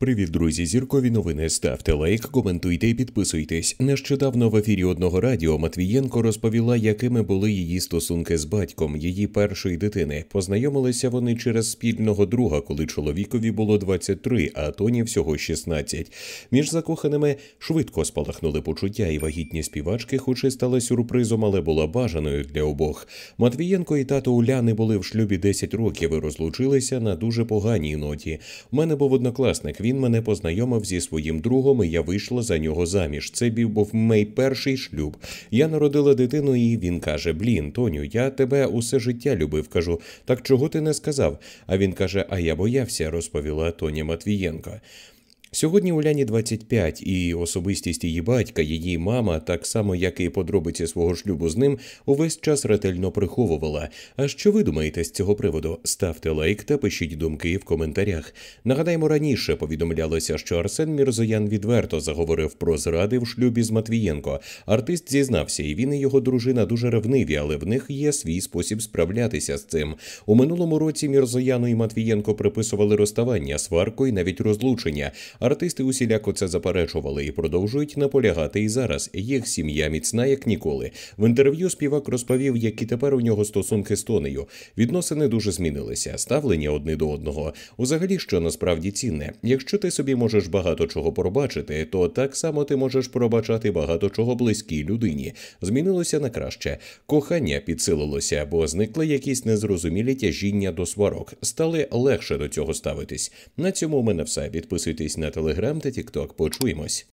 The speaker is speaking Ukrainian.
Привіт, друзі! Зіркові новини. Ставте лайк, коментуйте і підписуйтесь. Нещодавно в ефірі одного радіо Матвієнко розповіла, якими були її стосунки з батьком її першої дитини. Познайомилися вони через спільного друга, коли чоловікові було 23, а тоні всього 16. Між закоханими швидко спалахнули почуття, і вагітні співачки, хоч і стала сюрпризом, але була бажаною для обох. Матвієнко і тато Уляни були в шлюбі 10 років і розлучилися на дуже поганій ноті. У мене був однокласник він мене познайомив зі своїм другом, і я вийшла за нього заміж. Це був мій перший шлюб. Я народила дитину, і він каже: Блін, Тоню, я тебе усе життя любив. Кажу, так чого ти не сказав? А він каже: А я боявся, розповіла Тоня Матвієнко. Сьогодні Уляні 25, і особистість її батька, її мама, так само як і подробиці свого шлюбу з ним, увесь час ретельно приховувала. А що ви думаєте з цього приводу? Ставте лайк та пишіть думки в коментарях. Нагадаємо, раніше повідомлялося, що Арсен Мірзоян відверто заговорив про зради в шлюбі з Матвієнко. Артист зізнався, і він і його дружина дуже ревниві, але в них є свій спосіб справлятися з цим. У минулому році Мірзояну і Матвієнко приписували розставання, сварку і навіть розлучення. Артисти усіляко це заперечували і продовжують наполягати і зараз. Їх сім'я міцна, як ніколи. В інтерв'ю співак розповів, які тепер у нього стосунки з Тонею. Відносини дуже змінилися, ставлення одне до одного. Узагалі, що насправді цінне. Якщо ти собі можеш багато чого пробачити, то так само ти можеш пробачати багато чого близькій людині. Змінилося на краще. Кохання підсилилося, бо зникли якісь незрозумілі тяжіння до сварок. Стали легше до цього ставитись. На цьому у мене все. Підписуйтесь на. Телеграм та Тікток. Почуємось.